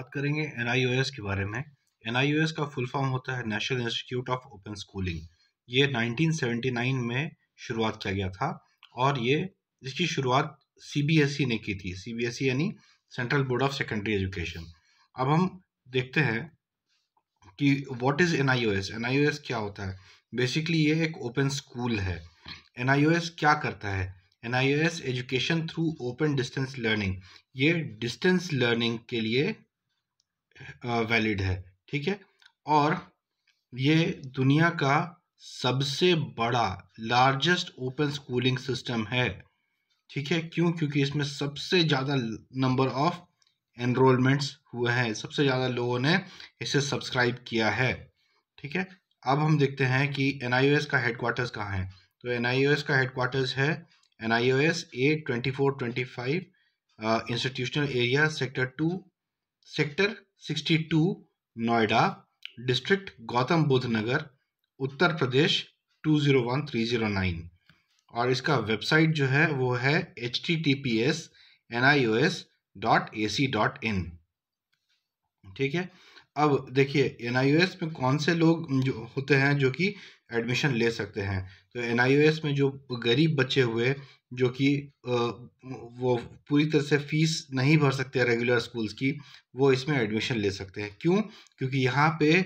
बात करेंगे एन के बारे में एन का फुल फॉर्म होता है National Institute of Open Schooling ये 1979 में शुरुआत किया गया था और ये इसकी शुरुआत सी e ने की थी सी e यानी Central Board of Secondary Education अब हम देखते हैं कि वॉट इज़ एन आई क्या होता है बेसिकली ये एक ओपन स्कूल है एन क्या करता है N education through open distance learning ये डिस्टेंस लर्निंग के लिए वैलिड है ठीक है और ये दुनिया का सबसे बड़ा लार्जेस्ट ओपन स्कूलिंग सिस्टम है ठीक है क्यों क्योंकि इसमें सबसे ज़्यादा नंबर ऑफ एनरोलमेंट्स हुए हैं सबसे ज़्यादा लोगों ने इसे सब्सक्राइब किया है ठीक है अब हम देखते हैं कि एन आई ओ एस का हेडकोार्टर्स कहाँ है तो एन आई ओ एस का हेडकोार्टर्स है N I O S A twenty four twenty five institutional area sector two sector 62 Noida district Gautam Buddh Nagar Uttar Pradesh 201309 और इसका वेबसाइट जो है वो है H T T P S N I O S dot A C dot in ठीक है अब देखिए एन में कौन से लोग जो होते हैं जो कि एडमिशन ले सकते हैं तो एन में जो गरीब बच्चे हुए जो कि वो पूरी तरह से फीस नहीं भर सकते रेगुलर स्कूल्स की वो इसमें एडमिशन ले सकते हैं क्यों क्योंकि यहाँ पे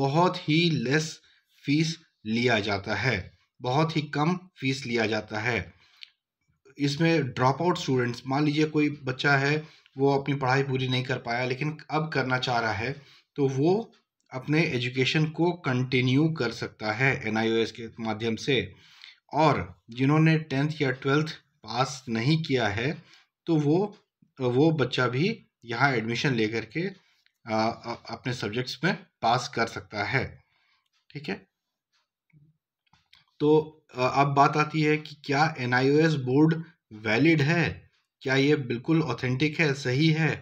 बहुत ही लेस फीस लिया जाता है बहुत ही कम फीस लिया जाता है इसमें ड्रॉप आउट स्टूडेंट्स मान लीजिए कोई बच्चा है वो अपनी पढ़ाई पूरी नहीं कर पाया लेकिन अब करना चाह रहा है तो वो अपने एजुकेशन को कंटिन्यू कर सकता है एन के माध्यम से और जिन्होंने टेंथ या ट्वेल्थ पास नहीं किया है तो वो वो बच्चा भी यहाँ एडमिशन लेकर के आ, अपने सब्जेक्ट्स में पास कर सकता है ठीक है तो अब बात आती है कि क्या एन बोर्ड वैलिड है क्या ये बिल्कुल ऑथेंटिक है सही है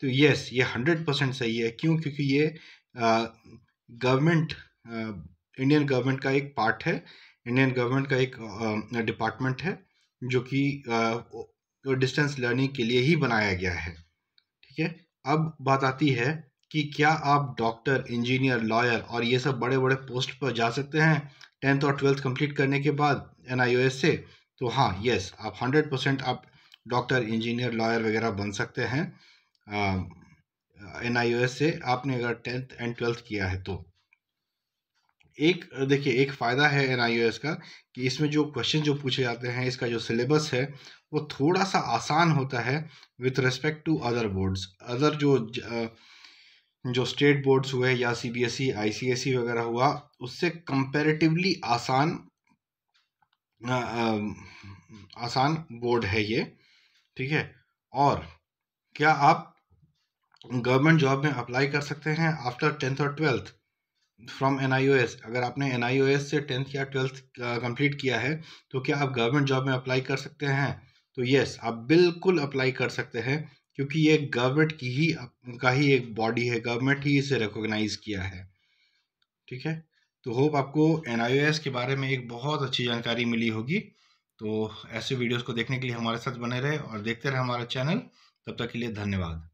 तो यस ये हंड्रेड परसेंट सही है क्यों क्योंकि ये गवर्नमेंट इंडियन गवर्नमेंट का एक पार्ट है इंडियन गवर्नमेंट का एक डिपार्टमेंट है जो कि डिस्टेंस लर्निंग के लिए ही बनाया गया है ठीक है अब बात आती है कि क्या आप डॉक्टर इंजीनियर लॉयर और ये सब बड़े बड़े पोस्ट पर जा सकते हैं टेंथ और ट्वेल्थ कंप्लीट करने के बाद एन से तो हाँ यस आप हंड्रेड परसेंट आप डॉक्टर इंजीनियर लॉयर वगैरह बन सकते हैं एन आई ओ एस से आपने अगर टेंथ एंड ट्वेल्थ किया है तो एक देखिए एक फ़ायदा है एन आई ओ एस का कि इसमें जो क्वेश्चन जो पूछे जाते हैं इसका जो सिलेबस है वो थोड़ा सा आसान होता है with respect to other boards other जो जो स्टेट बोर्ड्स हुए या C B S E I C S E वगैरह हुआ उससे कंपेरेटिवली आसान आसान बोर्ड है ये ठीक है और क्या आप गवर्नमेंट जॉब में अप्लाई कर सकते हैं आफ्टर टेंथ और ट्वेल्थ फ्रॉम एन अगर आपने एन से टेंथ या ट्वेल्थ कंप्लीट uh, किया है तो क्या आप गवर्नमेंट जॉब में अप्लाई कर सकते हैं तो यस आप बिल्कुल अप्लाई कर सकते हैं क्योंकि ये गवर्नमेंट की ही का ही एक बॉडी है गवर्नमेंट ही इसे रिकोगनाइज किया है ठीक है तो होप आपको एन के बारे में एक बहुत अच्छी जानकारी मिली होगी तो ऐसे वीडियोस को देखने के लिए हमारे साथ बने रहे और देखते रहे हमारा चैनल तब तक के लिए धन्यवाद